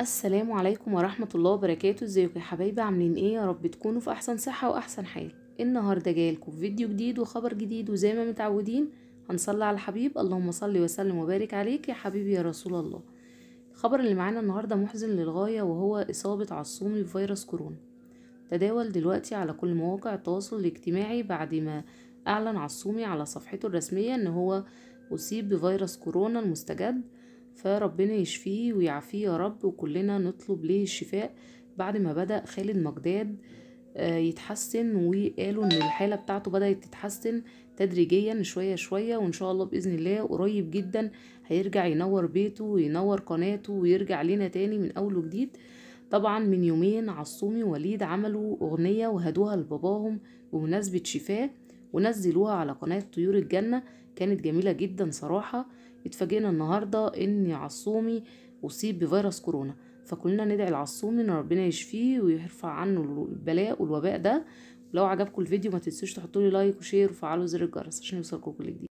السلام عليكم ورحمة الله وبركاته ازيكم يا حبايبي عاملين ايه يا رب تكونوا في احسن صحة واحسن حال النهاردة جايلكم فيديو جديد وخبر جديد وزي ما متعودين هنصلي على الحبيب اللهم صل وسلم وبارك عليك يا حبيبي يا رسول الله الخبر اللي معانا النهاردة محزن للغاية وهو إصابة عصومي بفيروس كورونا تداول دلوقتي على كل مواقع التواصل الاجتماعي بعد ما أعلن عصومي على صفحته الرسمية إن هو أصيب بفيروس كورونا المستجد فربنا يشفيه ويعافيه يا رب وكلنا نطلب ليه الشفاء بعد ما بدأ خالد مجداد آه، يتحسن وقالوا ان الحاله بتاعته بدات تتحسن تدريجيا شويه شويه وان شاء الله باذن الله قريب جدا هيرجع ينور بيته وينور قناته ويرجع لنا تاني من اول وجديد طبعا من يومين عصومي ووليد عملوا اغنيه وهدوها لباباهم بمناسبه شفاه ونزلوها على قناة طيور الجنة كانت جميلة جدا صراحة اتفاجئنا النهاردة ان عصومي اصيب بفيروس كورونا فكلنا ندعي العصومي ان ربنا يشفيه ويرفع عنه البلاء والوباء ده لو عجبكم الفيديو ما تنسوش تحطولي لايك وشير وفعلوا زر الجرس عشان يوصلكم كل جديد